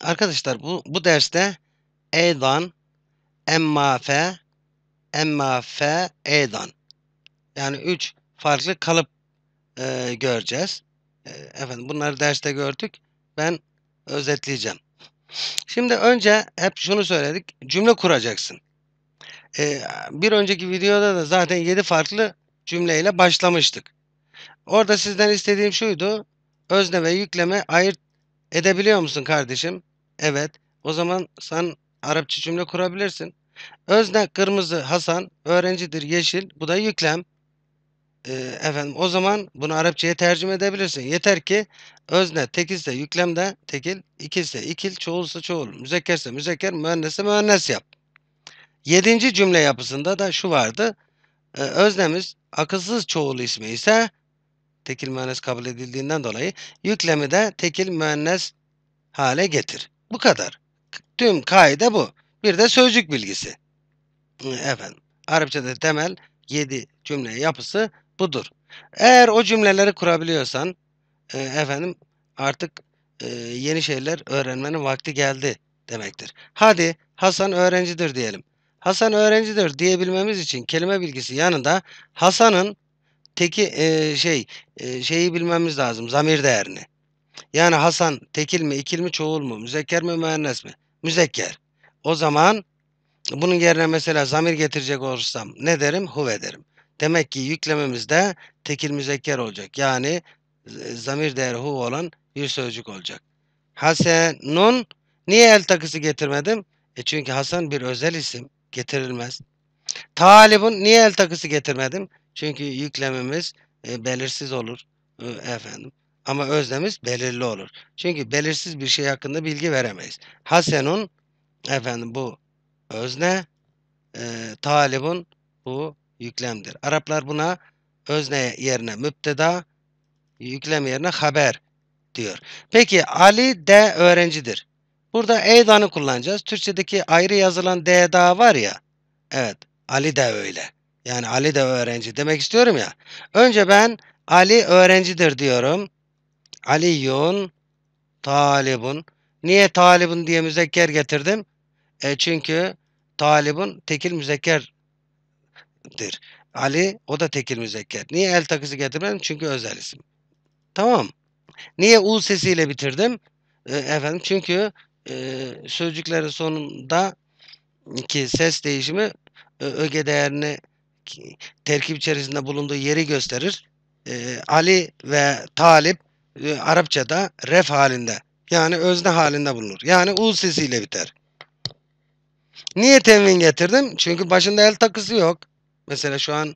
Arkadaşlar bu, bu derste E'dan emma fe emma fe E'dan yani 3 farklı kalıp e, göreceğiz. E, efendim bunları derste gördük. Ben özetleyeceğim. Şimdi önce hep şunu söyledik. Cümle kuracaksın. E, bir önceki videoda da zaten 7 farklı cümleyle başlamıştık. Orada sizden istediğim şuydu. Özne ve yükleme ayırt edebiliyor musun kardeşim? Evet. O zaman sen Arapça cümle kurabilirsin. Özne kırmızı Hasan, öğrencidir yeşil. Bu da yüklem. Ee, efendim o zaman bunu Arapçaya tercüme edebilirsin. Yeter ki özne tekilse yüklemde tekil, ikilse ikil, çoğulsa çoğul, müzekkerse müzekker, müennesse müennes yap. Yedinci cümle yapısında da şu vardı. Ee, öznemiz akılsız çoğul ismi ise tekil müennes kabul edildiğinden dolayı yüklemi de tekil müennes hale getir. Bu kadar. Tüm kaide bu. Bir de sözcük bilgisi. Efendim. Arapçada temel 7 cümle yapısı budur. Eğer o cümleleri kurabiliyorsan e, efendim artık e, yeni şeyler öğrenmenin vakti geldi demektir. Hadi Hasan öğrencidir diyelim. Hasan öğrencidir diyebilmemiz için kelime bilgisi yanında Hasan'ın teki e, şey e, şeyi bilmemiz lazım. Zamir değerini. Yani Hasan tekil mi, ikil mi, çoğul mu, müzekker mi, müennes mi? Müzekker. O zaman bunun yerine mesela zamir getirecek olursam ne derim? Huve derim. Demek ki yüklememizde tekil müzekker olacak. Yani zamir değeri hu olan bir sözcük olacak. Hasenun niye el takısı getirmedim? E çünkü Hasan bir özel isim getirilmez. Talibun niye el takısı getirmedim? Çünkü yüklemimiz e, belirsiz olur e, efendim. Ama özlemiz belirli olur. Çünkü belirsiz bir şey hakkında bilgi veremeyiz. Hasenun efendim bu özne, e, talibun bu yüklemdir. Araplar buna özne yerine müpteda, yüklem yerine haber diyor. Peki Ali de öğrencidir. Burada eydanı kullanacağız. Türkçedeki ayrı yazılan de da var ya. Evet Ali de öyle. Yani Ali de öğrenci demek istiyorum ya. Önce ben Ali öğrencidir diyorum. Aliyun talibun. Niye talibun diye müzekker getirdim? E çünkü talibun tekil müzekkerdir. Ali o da tekil müzekker. Niye el takısı getirmedim? Çünkü özel isim. Tamam. Niye u sesiyle bitirdim? E, efendim çünkü e, sözcüklerin sonunda ki ses değişimi e, öge değerini terkip içerisinde bulunduğu yeri gösterir. E, Ali ve Talip e, Arapçada ref halinde yani özne halinde bulunur. Yani u sesiyle biter. Niye tenvin getirdim? Çünkü başında el takısı yok. Mesela şu an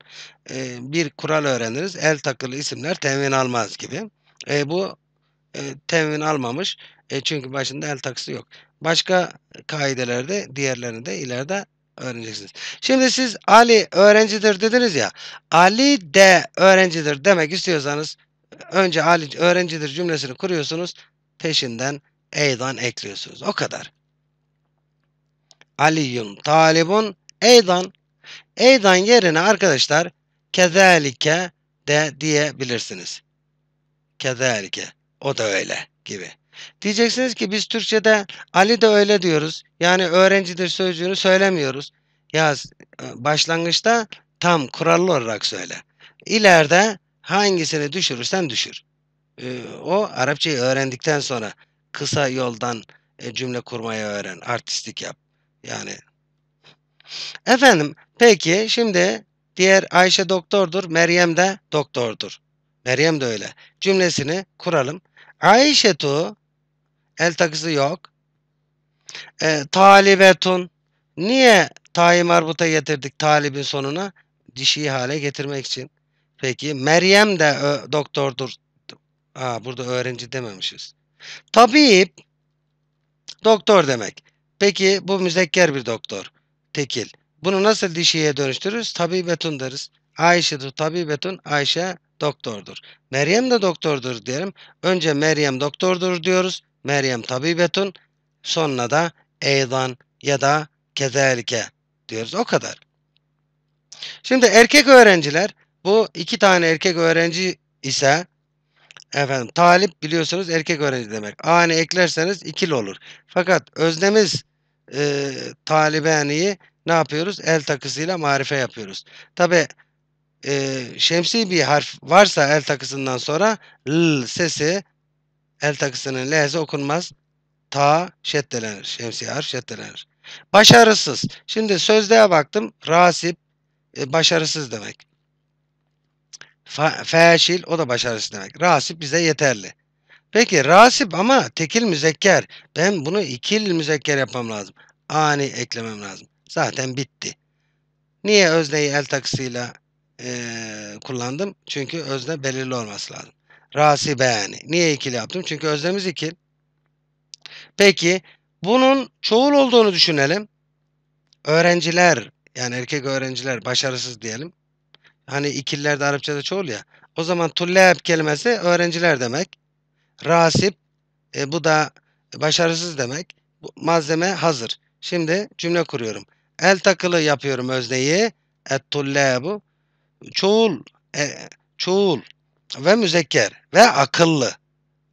e, bir kural öğreniriz. El takılı isimler tenvin almaz gibi. E, bu e, tenvin almamış. E, çünkü başında el takısı yok. Başka kaidelerde diğerlerini de ileride öğreneceksiniz. Şimdi siz Ali öğrencidir dediniz ya. Ali de öğrencidir demek istiyorsanız önce Ali öğrencidir cümlesini kuruyorsunuz. Peşinden eydan ekliyorsunuz. O kadar. Aliyun talibun eydan. Eydan yerine arkadaşlar kezalike de diyebilirsiniz. Kezalike. O da öyle gibi. Diyeceksiniz ki biz Türkçe'de Ali de öyle diyoruz. Yani öğrencidir sözcüğünü söylemiyoruz. yaz e, başlangıçta tam kurallı olarak söyle. İleride hangisini düşürürsen düşür. E, o Arapçayı öğrendikten sonra kısa yoldan e, cümle kurmayı öğren, artistik yap. Yani efendim peki şimdi diğer Ayşe doktordur, Meryem de doktordur. Meryem de öyle. Cümlesini kuralım. Ayşe tu el takısı yok. E, talibetun niye tayi marbuta getirdik talibin sonuna? Dişi hale getirmek için. Peki Meryem de e, doktordur. Aa, burada öğrenci dememişiz. Tabip doktor demek. Peki bu müzekker bir doktor. Tekil. Bunu nasıl dişiye dönüştürürüz? Tabibetun deriz. Ayşe Ayşe'dur tabibetun. Ayşe doktordur. Meryem de doktordur diyelim. Önce Meryem doktordur diyoruz. Meryem tabibetun. Sonra da eydan ya da kezelike diyoruz. O kadar. Şimdi erkek öğrenciler bu iki tane erkek öğrenci ise efendim talip biliyorsunuz erkek öğrenci demek. Ani eklerseniz ikili olur. Fakat öznemiz e, talibeniyi ne yapıyoruz? El takısıyla marife yapıyoruz. Tabi e, şemsi bir harf varsa el takısından sonra l sesi el takısının l'si okunmaz. Ta şeddelenir. Şemsi harf şeddelenir. Başarısız. Şimdi sözlüğe baktım. Rasip e, başarısız demek. Fa, o da başarısız demek. Rasip bize yeterli. Peki rasip ama tekil müzekker. Ben bunu ikil müzekker yapmam lazım. Ani eklemem lazım. Zaten bitti. Niye özneyi el taksıyla e, kullandım? Çünkü özne belirli olması lazım. Rasibeni. Niye ikili yaptım? Çünkü öznemiz ikil. Peki bunun çoğul olduğunu düşünelim. Öğrenciler yani erkek öğrenciler başarısız diyelim. Hani ikillerde Arapçada çoğul ya. O zaman tulleb kelimesi öğrenciler demek. Rasip e, bu da başarısız demek. Bu, malzeme hazır. Şimdi cümle kuruyorum. El takılı yapıyorum özneyi. Et tullabu. Çoğul. E, çoğul. Ve müzekker. Ve akıllı.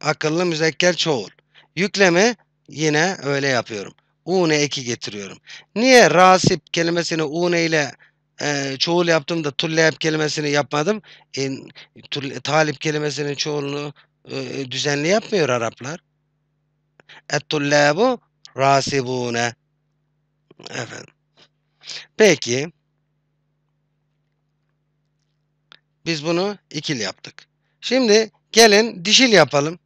Akıllı müzekker çoğul. Yüklemi yine öyle yapıyorum. Une eki getiriyorum. Niye rasip kelimesini une ile e, çoğul yaptım da tulleyap kelimesini yapmadım. E, tulle, talip kelimesinin çoğulunu e, düzenli yapmıyor Araplar. Et-tullabu rasibune. Efendim. Peki. Biz bunu ikil yaptık. Şimdi gelin dişil yapalım.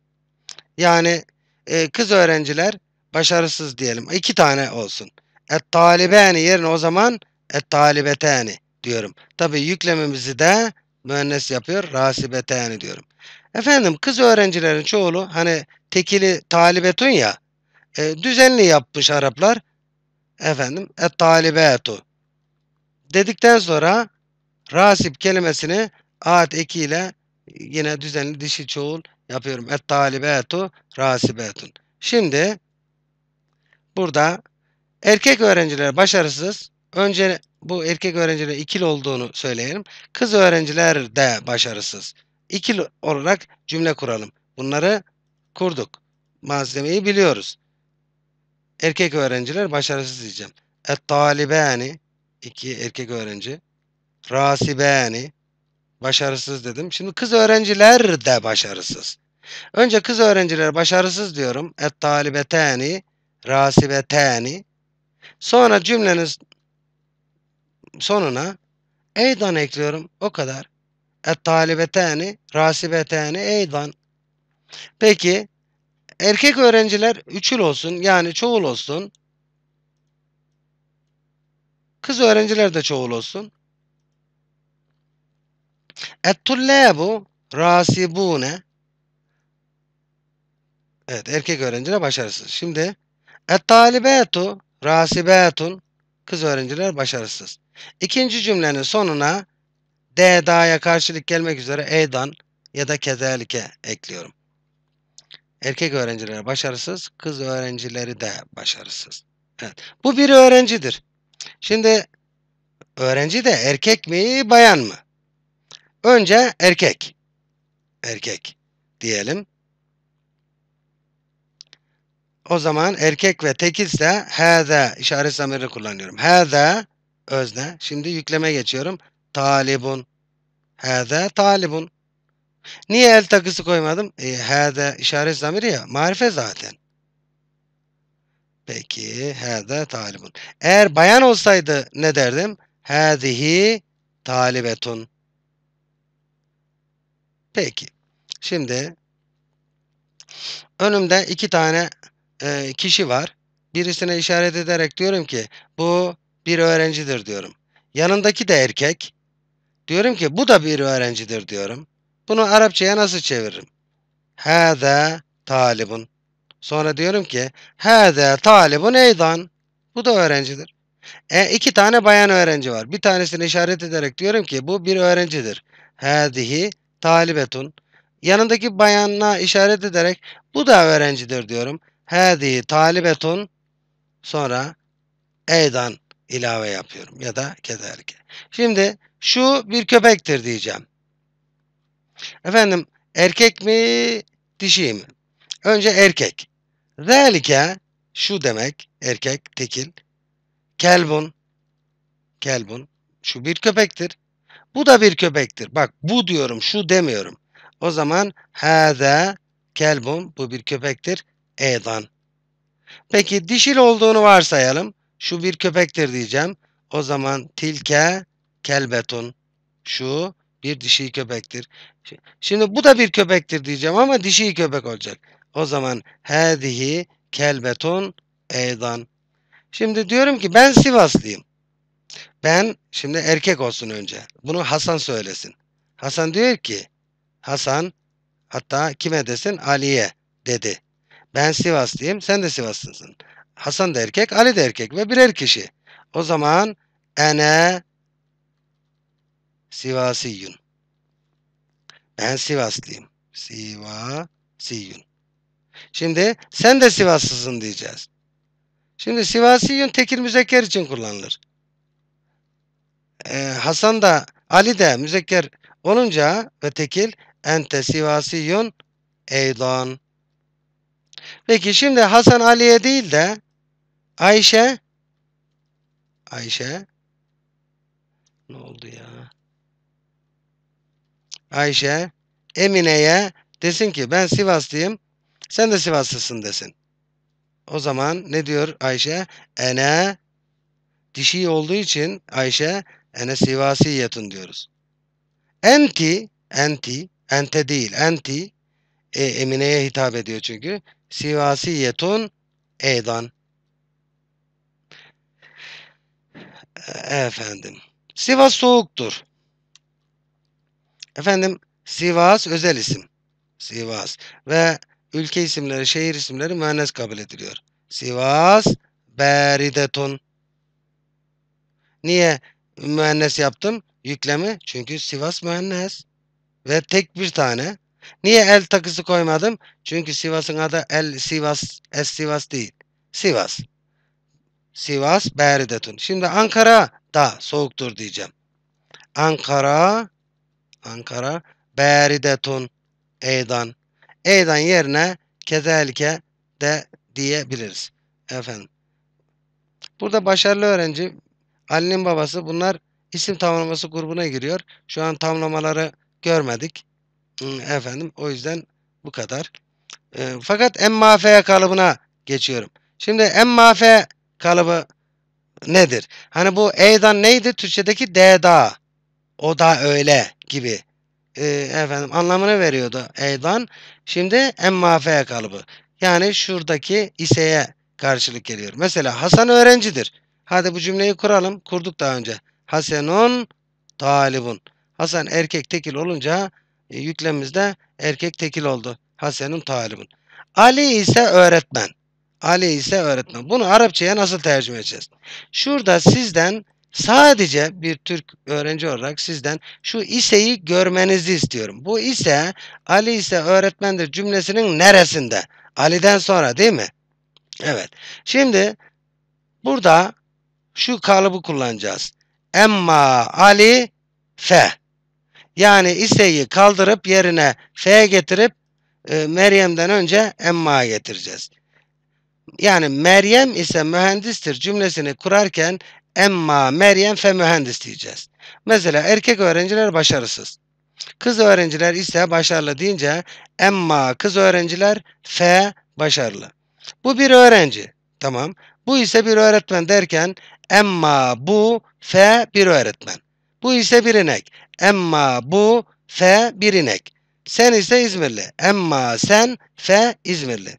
Yani e, kız öğrenciler başarısız diyelim. İki tane olsun. Et-talibani yerine o zaman et talibetani diyorum. Tabi yüklemimizi de müennes yapıyor. Rasibetani diyorum. Efendim kız öğrencilerin çoğulu hani tekili talibetun ya e, düzenli yapmış Araplar. Efendim et talibetu dedikten sonra rasip kelimesini aat ile yine düzenli dişi çoğul yapıyorum. Et talibetu rasibetun. Şimdi burada erkek öğrenciler başarısız Önce bu erkek öğrenciler ikili olduğunu söyleyelim. Kız öğrenciler de başarısız. İkili olarak cümle kuralım. Bunları kurduk. Malzemeyi biliyoruz. Erkek öğrenciler başarısız diyeceğim. Et talibani iki erkek öğrenci. Rasibani başarısız dedim. Şimdi kız öğrenciler de başarısız. Önce kız öğrenciler başarısız diyorum. Et talibetani rasibetani. Sonra cümleniz sonuna eydan ekliyorum. O kadar. Et talibeteni, rasibeteni eydan. Peki erkek öğrenciler üçül olsun yani çoğul olsun. Kız öğrenciler de çoğul olsun. Et-tullabu rasibune Evet erkek öğrenciler başarısız. Şimdi et-talibetu rasibetun kız öğrenciler başarısız. İkinci cümlenin sonuna D da'ya karşılık gelmek üzere E'dan ya da kezalike ekliyorum. Erkek öğrenciler başarısız, kız öğrencileri de başarısız. Evet. Bu bir öğrencidir. Şimdi öğrenci de erkek mi, bayan mı? Önce erkek. Erkek diyelim. O zaman erkek ve tekilse hâzâ işaret zamirini kullanıyorum. Hâzâ özne. Şimdi yükleme geçiyorum. Talibun. Hâzâ talibun. Niye el takısı koymadım? E, hâzâ işaret zamiri ya. Marife zaten. Peki. Hâzâ talibun. Eğer bayan olsaydı ne derdim? Hâzihi talibetun. Peki. Şimdi önümde iki tane e, kişi var. Birisine işaret ederek diyorum ki bu bir öğrencidir diyorum. Yanındaki de erkek. Diyorum ki bu da bir öğrencidir diyorum. Bunu Arapçaya nasıl çeviririm? Hâdâ talibun. Sonra diyorum ki hâdâ talibun eydan. Bu da öğrencidir. E, iki tane bayan öğrenci var. Bir tanesini işaret ederek diyorum ki bu bir öğrencidir. Hâdihi talibetun. Yanındaki bayanla işaret ederek bu da öğrencidir diyorum. Hâdihi talibetun. Sonra eydan ilave yapıyorum ya da kederke. Şimdi şu bir köpektir diyeceğim. Efendim erkek mi dişi mi? Önce erkek. Zalike şu demek erkek tekil. Kelbun. Kelbun. Şu bir köpektir. Bu da bir köpektir. Bak bu diyorum şu demiyorum. O zaman haza kelbun bu bir köpektir. Eydan. Peki dişil olduğunu varsayalım. Şu bir köpektir diyeceğim. O zaman tilke kelbetun. Şu bir dişi köpektir. Şimdi bu da bir köpektir diyeceğim ama dişi köpek olacak. O zaman hadihi kelbetun eydan. Şimdi diyorum ki ben Sivaslıyım. Ben şimdi erkek olsun önce. Bunu Hasan söylesin. Hasan diyor ki Hasan hatta kime desin? Ali'ye dedi. Ben Sivaslıyım sen de Sivaslısın. Hasan da erkek, Ali de erkek ve birer kişi. O zaman ene Sivasiyun. Ben Sivaslıyım. Sivasiyun. Şimdi sen de Sivaslısın diyeceğiz. Şimdi Sivasiyun tekil müzekker için kullanılır. Ee, Hasan da Ali de müzekker olunca ve tekil ente Sivasiyun eydan. Peki şimdi Hasan Ali'ye değil de Ayşe. Ayşe. Ne oldu ya? Ayşe Emine'ye desin ki ben Sivaslıyım. Sen de Sivaslısın desin. O zaman ne diyor Ayşe? Ene dişi olduğu için Ayşe ene sivasiyetun diyoruz. Enti, enti, ente değil, enti e, Emine'ye hitap ediyor çünkü. Sivasiyetun eydan. Efendim. Sivas soğuktur. Efendim Sivas özel isim. Sivas ve ülke isimleri, şehir isimleri mühendis kabul ediliyor. Sivas beridetun. Niye mühendis yaptım? Yüklemi. Çünkü Sivas mühendis. Ve tek bir tane. Niye el takısı koymadım? Çünkü Sivas'ın adı el Sivas, es Sivas değil. Sivas. Sivas Beridatun. Şimdi Ankara da soğuktur diyeceğim. Ankara Ankara Beridatun Eydan. Eydan yerine kezelike de diyebiliriz. Efendim. Burada başarılı öğrenci Ali'nin babası bunlar isim tamlaması grubuna giriyor. Şu an tamlamaları görmedik. Efendim o yüzden bu kadar. E, fakat emmafe kalıbına geçiyorum. Şimdi emmafe kalıbı nedir? Hani bu E'dan neydi? Türkçedeki D'da. O da öyle gibi e, efendim anlamını veriyordu E'dan. Şimdi emmafe kalıbı. Yani şuradaki iseye karşılık geliyor. Mesela Hasan öğrencidir. Hadi bu cümleyi kuralım. Kurduk daha önce. Hasanın talibun. Hasan erkek tekil olunca e, yüklemimizde erkek tekil oldu. Hasanın talibun. Ali ise öğretmen. Ali ise öğretmen. Bunu Arapçaya nasıl tercüme edeceğiz? Şurada sizden sadece bir Türk öğrenci olarak sizden şu iseyi görmenizi istiyorum. Bu ise Ali ise öğretmendir cümlesinin neresinde? Ali'den sonra değil mi? Evet. Şimdi burada şu kalıbı kullanacağız. Emma Ali fe. Yani iseyi kaldırıp yerine fe getirip e, Meryem'den önce Emma'ya getireceğiz yani Meryem ise mühendistir cümlesini kurarken emma Meryem fe mühendis diyeceğiz. Mesela erkek öğrenciler başarısız. Kız öğrenciler ise başarılı deyince emma kız öğrenciler fe başarılı. Bu bir öğrenci. Tamam. Bu ise bir öğretmen derken emma bu fe bir öğretmen. Bu ise bir inek. Emma bu fe bir inek. Sen ise İzmirli. Emma sen fe İzmirli.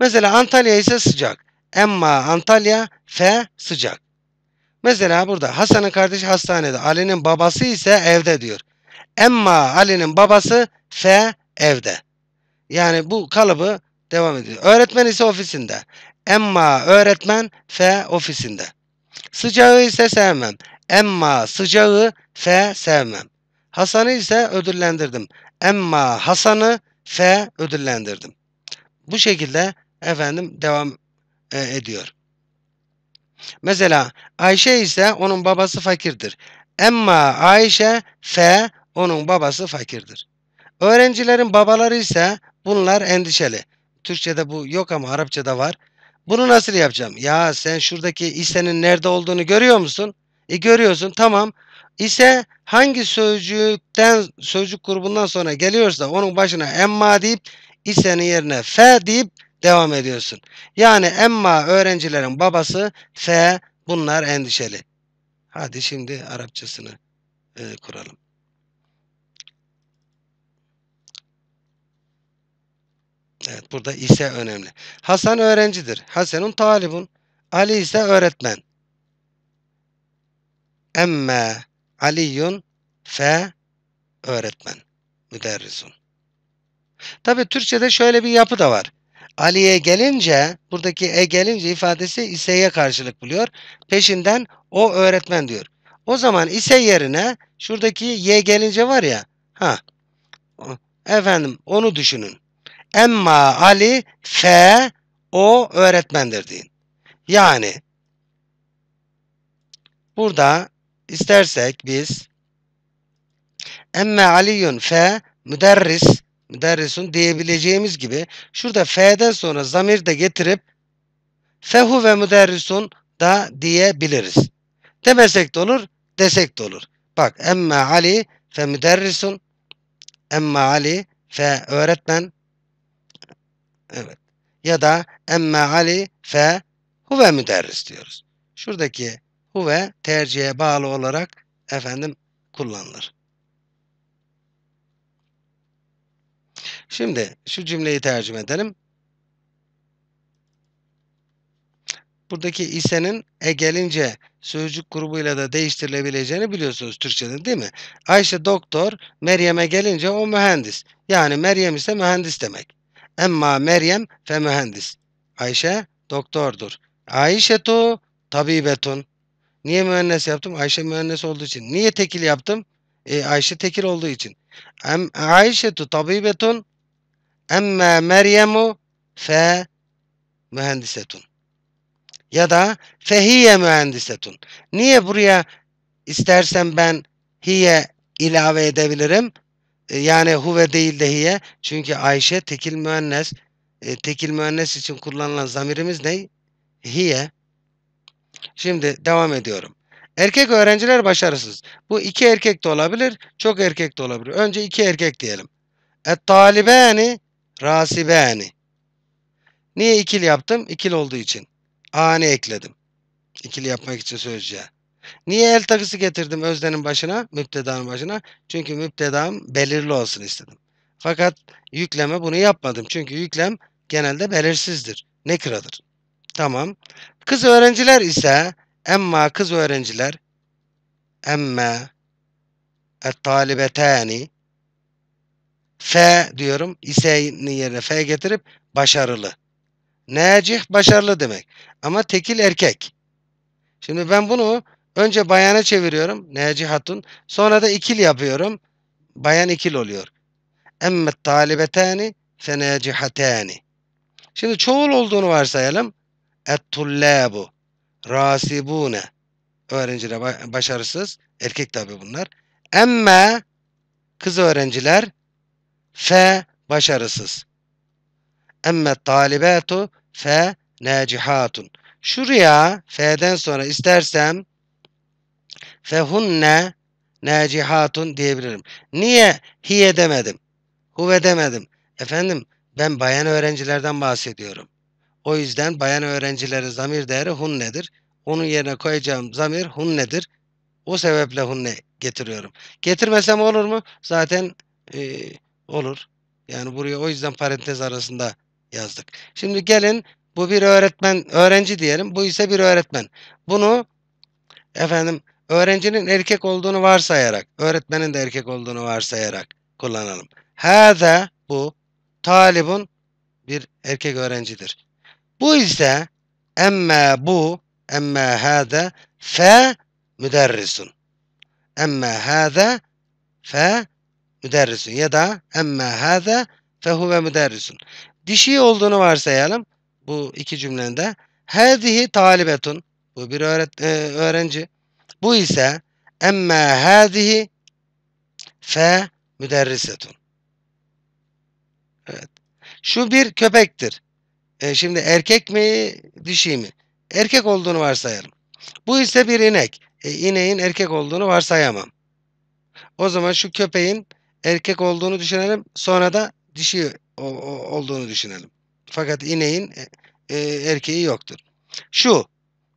Mesela Antalya ise sıcak. Emma Antalya F sıcak. Mesela burada Hasan'ın kardeşi hastanede, Ali'nin babası ise evde diyor. Emma Ali'nin babası F evde. Yani bu kalıbı devam ediyor. Öğretmen ise ofisinde. Emma öğretmen F ofisinde. Sıcağı ise sevmem. Emma sıcağı F sevmem. Hasan'ı ise ödüllendirdim. Emma Hasan'ı F ödüllendirdim. Bu şekilde efendim devam e, ediyor. Mesela Ayşe ise onun babası fakirdir. Emma Ayşe fe onun babası fakirdir. Öğrencilerin babaları ise bunlar endişeli. Türkçe'de bu yok ama Arapça'da var. Bunu nasıl yapacağım? Ya sen şuradaki isenin nerede olduğunu görüyor musun? E görüyorsun tamam. İse hangi sözcükten sözcük grubundan sonra geliyorsa onun başına emma deyip ise'nin yerine f deyip devam ediyorsun. Yani emma öğrencilerin babası f bunlar endişeli. Hadi şimdi Arapçasını e, kuralım. Evet burada ise önemli. Hasan öğrencidir. Hasanın talibun. Ali ise öğretmen. Emme aliyun fe öğretmen. Müderrisun. Tabi Türkçe'de şöyle bir yapı da var. Ali'ye gelince buradaki e gelince ifadesi iseye karşılık buluyor. Peşinden o öğretmen diyor. O zaman ise yerine şuradaki y gelince var ya. Ha. Efendim onu düşünün. Emma Ali F o öğretmendir deyin. Yani burada istersek biz Emma Aliyun F müderris müderrisun diyebileceğimiz gibi şurada F'den sonra zamir de getirip fehu ve müderrisun da diyebiliriz. Demesek de olur, desek de olur. Bak emme Ali fe müderrisun emme Ali fe öğretmen evet ya da emme Ali fe huve müderris diyoruz. Şuradaki huve tercihe bağlı olarak efendim kullanılır. Şimdi şu cümleyi tercüme edelim. Buradaki isenin e gelince sözcük grubuyla da değiştirilebileceğini biliyorsunuz Türkçe'de değil mi? Ayşe doktor, Meryem'e gelince o mühendis. Yani Meryem ise mühendis demek. Emma Meryem fe mühendis. Ayşe doktordur. Ayşe tu tabibetun. Niye mühendis yaptım? Ayşe mühendis olduğu için. Niye tekil yaptım? E, Ayşe tekil olduğu için. Ayşe tu tabibetun Emme Meryem'u fe mühendisetun. Ya da fehiye mühendisetun. Niye buraya istersen ben hiye ilave edebilirim? E, yani huve değil de hiye. Çünkü Ayşe tekil müennes. E, tekil müennes için kullanılan zamirimiz ne? Hiye. Şimdi devam ediyorum. Erkek öğrenciler başarısız. Bu iki erkek de olabilir, çok erkek de olabilir. Önce iki erkek diyelim. Et talibani rasibeni. Niye ikili yaptım? İkili olduğu için. Ani ekledim. İkili yapmak için sözcüğe. Niye el takısı getirdim öznenin başına, müptedanın başına? Çünkü müptedam belirli olsun istedim. Fakat yükleme bunu yapmadım. Çünkü yüklem genelde belirsizdir. Ne Nekiradır. Tamam. Kız öğrenciler ise emma kız öğrenciler emme et talibetani F diyorum. İse'nin yerine F getirip başarılı. Necih başarılı demek. Ama tekil erkek. Şimdi ben bunu önce bayana çeviriyorum. Necih hatun. Sonra da ikil yapıyorum. Bayan ikil oluyor. Emmet talibetani fe necihatani. Şimdi çoğul olduğunu varsayalım. et rasibune. Öğrenciler başarısız. Erkek tabi bunlar. Emme kız öğrenciler F başarısız. Emme talibatu F nacihatun. Şuraya feden sonra istersem fehunne nacihatun diyebilirim. Niye hiye demedim? Huve demedim. Efendim ben bayan öğrencilerden bahsediyorum. O yüzden bayan öğrencilerin zamir değeri hunnedir. Onun yerine koyacağım zamir hunnedir. O sebeple hunne getiriyorum. Getirmesem olur mu? Zaten e, olur. Yani buraya o yüzden parantez arasında yazdık. Şimdi gelin bu bir öğretmen, öğrenci diyelim. Bu ise bir öğretmen. Bunu efendim öğrencinin erkek olduğunu varsayarak, öğretmenin de erkek olduğunu varsayarak kullanalım. Hâzâ bu talibun bir erkek öğrencidir. Bu ise emme bu emme hâzâ fe müderrisun. Emme hâzâ fe müderrisun ya da emme hâze fehuve müderrisun. Dişi olduğunu varsayalım bu iki cümlenin de. Hâzihi talibetun. Bu bir öğret e, öğrenci. Bu ise emme hâzihi fe müderrisetun. Evet. Şu bir köpektir. E, şimdi erkek mi dişi mi? Erkek olduğunu varsayalım. Bu ise bir inek. E, ineğin erkek olduğunu varsayamam. O zaman şu köpeğin erkek olduğunu düşünelim. Sonra da dişi o, o, olduğunu düşünelim. Fakat ineğin e, e erkeği yoktur. Şu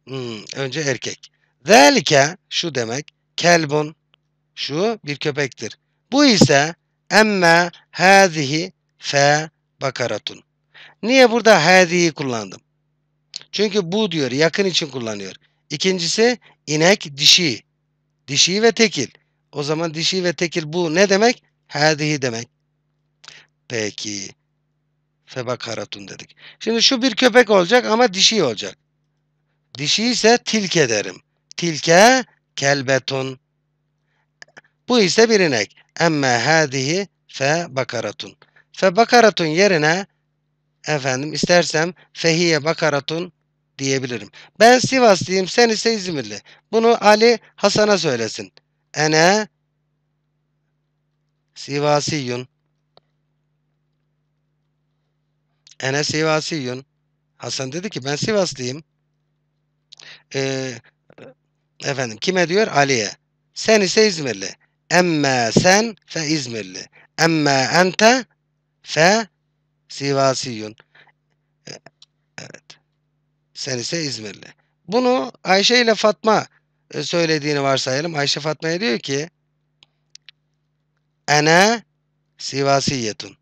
hmm, önce erkek. Zelike şu demek kelbun şu bir köpektir. Bu ise emme hazihi fe bakaratun. Niye burada hazihi kullandım? Çünkü bu diyor yakın için kullanıyor. İkincisi inek dişi. Dişi ve tekil. O zaman dişi ve tekil bu ne demek? Hâzihi demek. Peki. Febakaratun dedik. Şimdi şu bir köpek olacak ama dişi olacak. Dişi ise tilke derim. Tilke kelbetun. Bu ise bir inek. Emme hâzihi fe bakaratun. yerine efendim istersem fehiye bakaratun diyebilirim. Ben Sivaslıyım sen ise İzmirli. Bunu Ali Hasan'a söylesin. Ene Sivasiyun Ene Sivasiyun Hasan dedi ki ben Sivaslıyım. Ee, efendim kime diyor? Ali'ye. Sen ise İzmirli. Emme sen fe İzmirli. Emme ente fe Sivasiyun. Ee, evet. Sen ise İzmirli. Bunu Ayşe ile Fatma e, söylediğini varsayalım. Ayşe Fatma'ya diyor ki Ene sivasiyetun.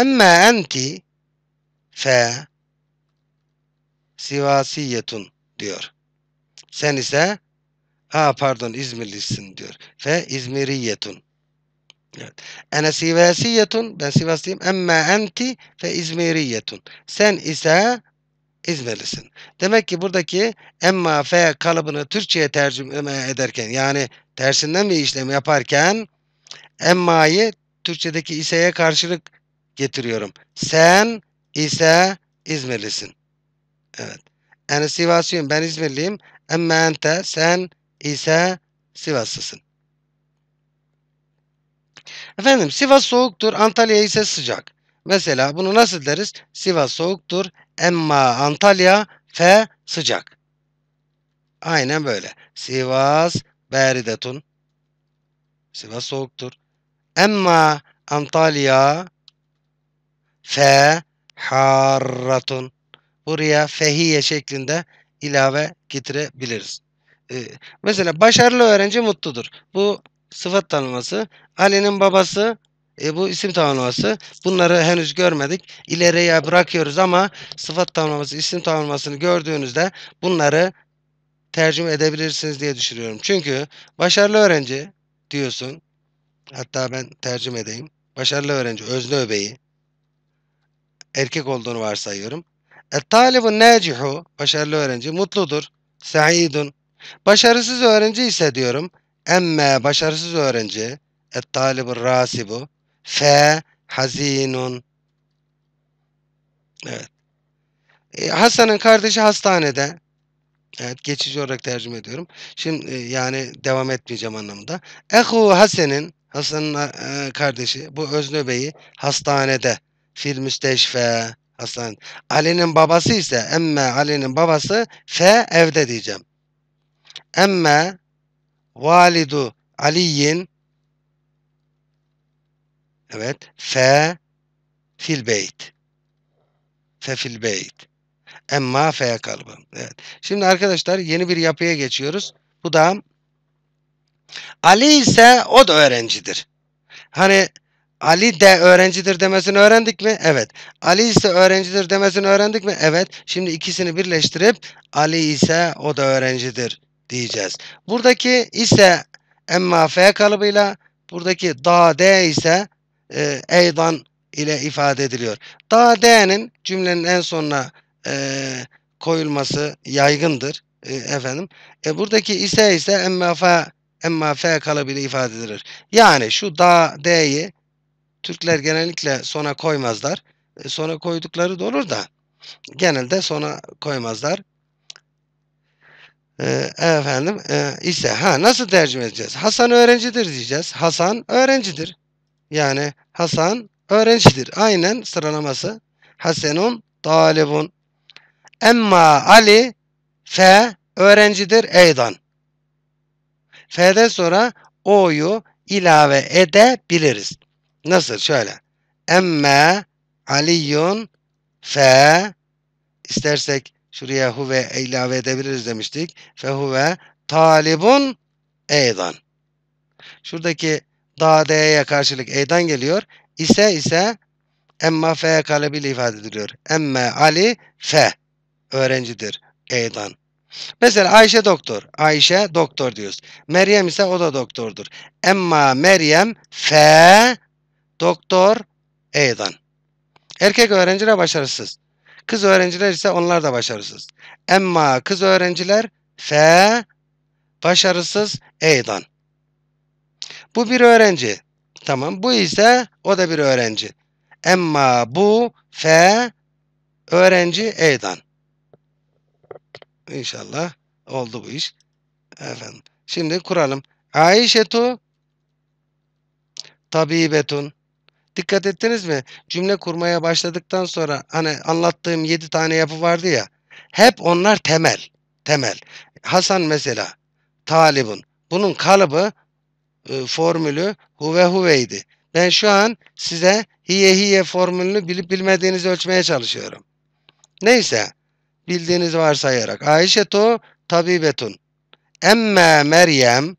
Emme enti fe sivasiyetun diyor. Sen ise ha pardon İzmirlisin diyor. Fe İzmiriyetun. Evet. Ene sivasiyetun ben Sivaslıyım. Emme enti fe İzmiriyetun. Sen ise İzmirlisin. Demek ki buradaki emma f kalıbını Türkçe'ye tercüme ederken yani tersinden bir işlem yaparken emma'yı Türkçedeki ise'ye karşılık getiriyorum. Sen ise İzmirlisin. Evet. Yani Sivaslıyım. Ben İzmirliyim. Emme ente sen ise Sivaslısın. Efendim Sivas soğuktur. Antalya ise sıcak. Mesela bunu nasıl deriz? Sivas soğuktur. Emma Antalya fe sıcak. Aynen böyle. Sivas Beridetun. Sivas soğuktur. Emma Antalya fe harratun. Buraya fehiye şeklinde ilave getirebiliriz. Ee, mesela başarılı öğrenci mutludur. Bu sıfat tanıması. Ali'nin babası e, bu isim tamlaması. Bunları henüz görmedik. İleriye bırakıyoruz ama sıfat tamlaması, isim tamlamasını gördüğünüzde bunları tercüme edebilirsiniz diye düşünüyorum. Çünkü başarılı öğrenci diyorsun. Hatta ben tercüme edeyim. Başarılı öğrenci özne öbeği. Erkek olduğunu varsayıyorum. Et-talibu nacihu başarılı öğrenci mutludur. Saidun. Başarısız öğrenci ise diyorum. Emme başarısız öğrenci et-talibu rasibu fe hazinun. Evet. E, Hasan'ın kardeşi hastanede. Evet geçici olarak tercüme ediyorum. Şimdi e, yani devam etmeyeceğim anlamında. Ehu Hasan'ın Hasan'ın e, kardeşi bu Özne Bey'i hastanede fil müsteşfe Hasan. Ali'nin babası ise emme Ali'nin babası fe evde diyeceğim. Emme validu Ali'yin Evet. Fe fil beyt. Fe fil beyt. Emma fe kalbı. Evet. Şimdi arkadaşlar yeni bir yapıya geçiyoruz. Bu da Ali ise o da öğrencidir. Hani Ali de öğrencidir demesini öğrendik mi? Evet. Ali ise öğrencidir demesini öğrendik mi? Evet. Şimdi ikisini birleştirip Ali ise o da öğrencidir diyeceğiz. Buradaki ise emma f kalıbıyla buradaki da d ise e, eydan ile ifade ediliyor. Da D'nin cümlenin en sonuna e, koyulması yaygındır e, efendim. E, buradaki ise ise emma fa emma fe kalıbıyla ifade edilir. Yani şu da D'yi Türkler genellikle sona koymazlar. E, sona koydukları da olur da genelde sona koymazlar. Ee, efendim e, ise ha nasıl tercüme edeceğiz? Hasan öğrencidir diyeceğiz. Hasan öğrencidir. Yani Hasan öğrencidir. Aynen sıralaması. Hasenun talibun. Emma Ali F öğrencidir eydan. F'den sonra o'yu ilave edebiliriz. Nasıl? Şöyle. Emma aliyun fe istersek şuraya huve ilave edebiliriz demiştik. Fe huve talibun eydan. Şuradaki da d'ye karşılık e'den geliyor. İse ise emma f kalıbıyla ifade ediliyor. Emme Ali f öğrencidir e'den. Mesela Ayşe doktor. Ayşe doktor diyoruz. Meryem ise o da doktordur. Emma Meryem F doktor E'dan. Erkek öğrenciler başarısız. Kız öğrenciler ise onlar da başarısız. Emma kız öğrenciler F başarısız E'dan. Bu bir öğrenci. Tamam. Bu ise o da bir öğrenci. Emma bu f öğrenci eydan. İnşallah oldu bu iş. Efendim. Şimdi kuralım. Ayşetu tabibetun. Dikkat ettiniz mi? Cümle kurmaya başladıktan sonra hani anlattığım yedi tane yapı vardı ya. Hep onlar temel. Temel. Hasan mesela. Talibun. Bunun kalıbı e, formülü huve huveydi. Ben şu an size hiye hiye formülünü bilip bilmediğinizi ölçmeye çalışıyorum. Neyse bildiğiniz varsayarak. Ayşe to tabibetun. Emme Meryem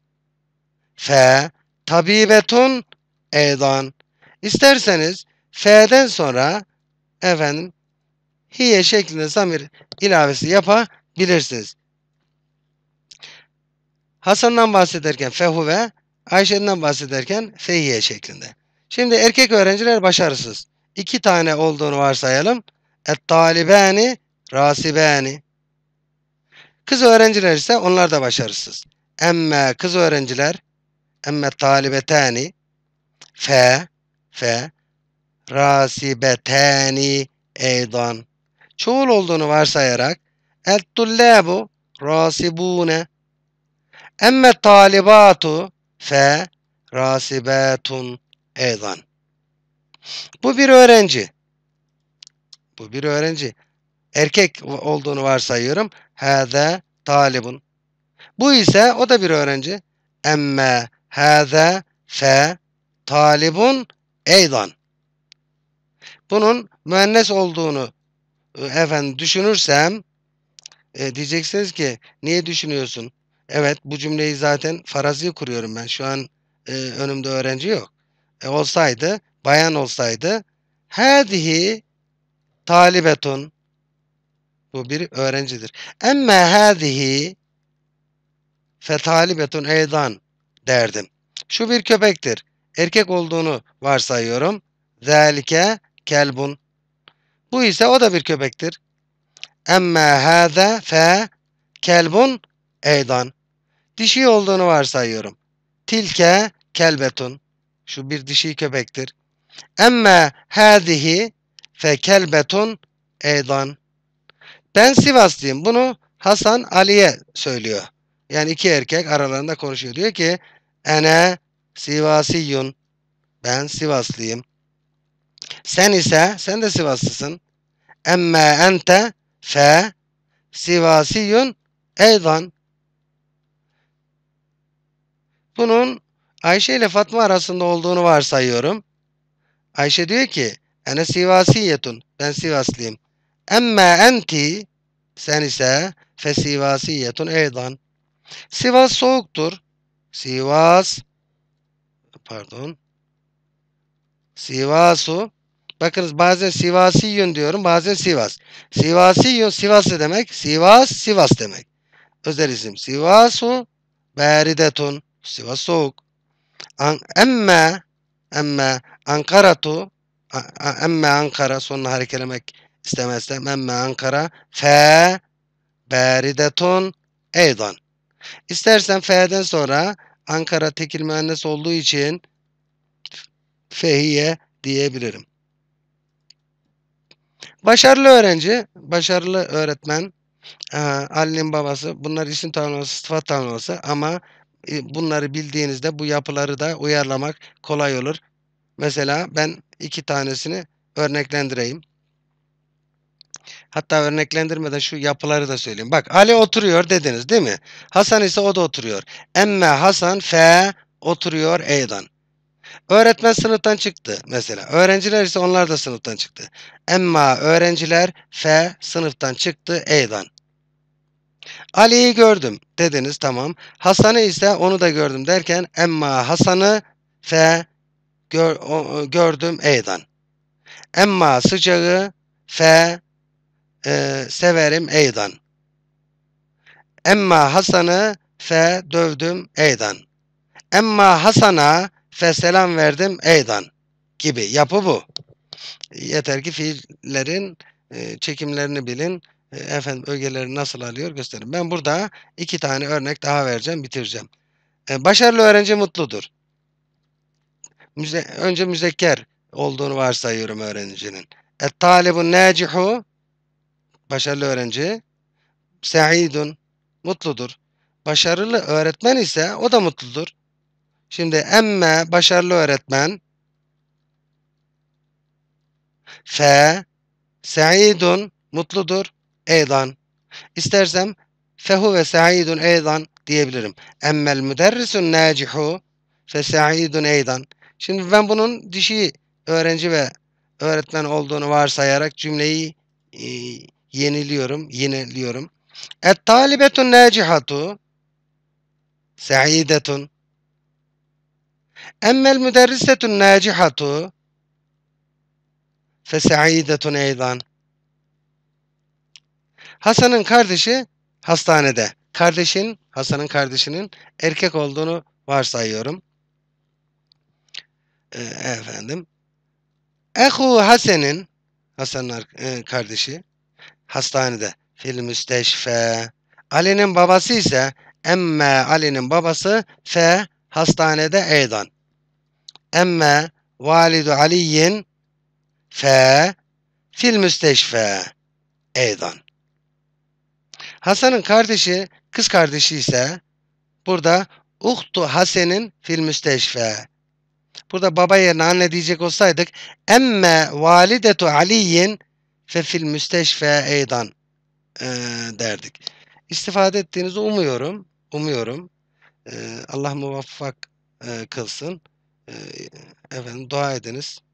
fe tabibetun eydan. İsterseniz fe'den sonra efendim hiye şeklinde zamir ilavesi yapabilirsiniz. Hasan'dan bahsederken fehuve Ayşe'den bahsederken feyye şeklinde. Şimdi erkek öğrenciler başarısız. İki tane olduğunu varsayalım. Et-talibani, rasibani. Kız öğrenciler ise onlar da başarısız. Emme kız öğrenciler, emme talibetani, fe, fe, rasibetani, eydan. Çoğul olduğunu varsayarak, et-tullabu, rasibune, emme talibatu, F, rasibetun eydan. Bu bir öğrenci. Bu bir öğrenci. Erkek olduğunu varsayıyorum. Hâze talibun. Bu ise o da bir öğrenci. Emme hâze fe talibun eydan. Bunun müennes olduğunu e, efendim düşünürsem e, diyeceksiniz ki niye düşünüyorsun? Evet bu cümleyi zaten farazi kuruyorum ben. Şu an e, önümde öğrenci yok. E, olsaydı, bayan olsaydı hadihi talibetun bu bir öğrencidir. Emme hadihi fe talibetun eydan derdim. Şu bir köpektir. Erkek olduğunu varsayıyorum. Zalike kelbun. Bu ise o da bir köpektir. Emme hâze fe kelbun eydan dişi olduğunu varsayıyorum. Tilke kelbetun. Şu bir dişi köpektir. Emme hadihi fe kelbetun eydan. Ben Sivaslıyım. Bunu Hasan Ali'ye söylüyor. Yani iki erkek aralarında konuşuyor. Diyor ki ene Sivasiyun. Ben Sivaslıyım. Sen ise sen de Sivaslısın. Emme ente fe Sivasiyun eydan. Bunun Ayşe ile Fatma arasında olduğunu varsayıyorum. Ayşe diyor ki Ene sivasiyetun. Ben sivaslıyım. Emme enti sen ise fesivasiyetun eydan. Sivas soğuktur. Sivas pardon. Sivasu Bakınız bazen Sivasiyun diyorum bazen Sivas. Sivasiyun Sivas'ı demek. Sivas Sivas demek. Özel isim. Sivasu Beridetun. Sivasok. An, emme emme Ankara'tu emme Ankara sonuna harekelemek istemezsem emme Ankara fe beridetun eydan. İstersen fe'den sonra Ankara tekil mühendis olduğu için fehiye diyebilirim. Başarılı öğrenci, başarılı öğretmen, Ali'nin babası bunlar isim tanımlaması, sıfat tanımlaması ama e, bunları bildiğinizde bu yapıları da uyarlamak kolay olur. Mesela ben iki tanesini örneklendireyim. Hatta örneklendirmeden şu yapıları da söyleyeyim. Bak Ali oturuyor dediniz değil mi? Hasan ise o da oturuyor. Emme Hasan fe oturuyor eydan. Öğretmen sınıftan çıktı mesela. Öğrenciler ise onlar da sınıftan çıktı. Emma öğrenciler fe sınıftan çıktı eydan. Ali'yi gördüm dediniz tamam. Hasan'ı ise onu da gördüm derken emma Hasan'ı fe gör, o, e, gördüm eydan. Emma sıcağı fe e, severim eydan. Emma Hasan'ı fe dövdüm eydan. Emma Hasan'a fe selam verdim eydan gibi yapı bu. Yeter ki fiillerin e, çekimlerini bilin efendim ögeleri nasıl alıyor gösterin. Ben burada iki tane örnek daha vereceğim, bitireceğim. E, başarılı öğrenci mutludur. Müze, önce müzekker olduğunu varsayıyorum öğrencinin. Et talibun nacihu başarılı öğrenci saidun mutludur. Başarılı öğretmen ise o da mutludur. Şimdi emme başarılı öğretmen fe saidun mutludur eydan. İstersem fehu ve saidun eydan diyebilirim. Emmel müderrisun nacihu fe saidun eydan. Şimdi ben bunun dişi öğrenci ve öğretmen olduğunu varsayarak cümleyi e, yeniliyorum, yeniliyorum. Et talibetun nacihatu saidetun. Emmel müderrisetun nacihatu fe saidetun eydan. Hasan'ın kardeşi hastanede. Kardeşin, Hasan'ın kardeşinin erkek olduğunu varsayıyorum. Ee, efendim. Ehu Hasan'ın, Hasan'ın e, kardeşi hastanede. Fil müsteşfe. Ali'nin babası ise emme Ali'nin babası fe hastanede eydan. Emme validu Ali'nin fe fil müsteşfe eydan. Hasan'ın kardeşi, kız kardeşi ise burada uhtu Hasen'in fil müsteşfe. Burada baba yerine anne diyecek olsaydık emme validetu Ali'in fe fil müsteşfe eydan e, derdik. İstifade ettiğinizi umuyorum. Umuyorum. E, Allah muvaffak e, kılsın. E, efendim dua ediniz.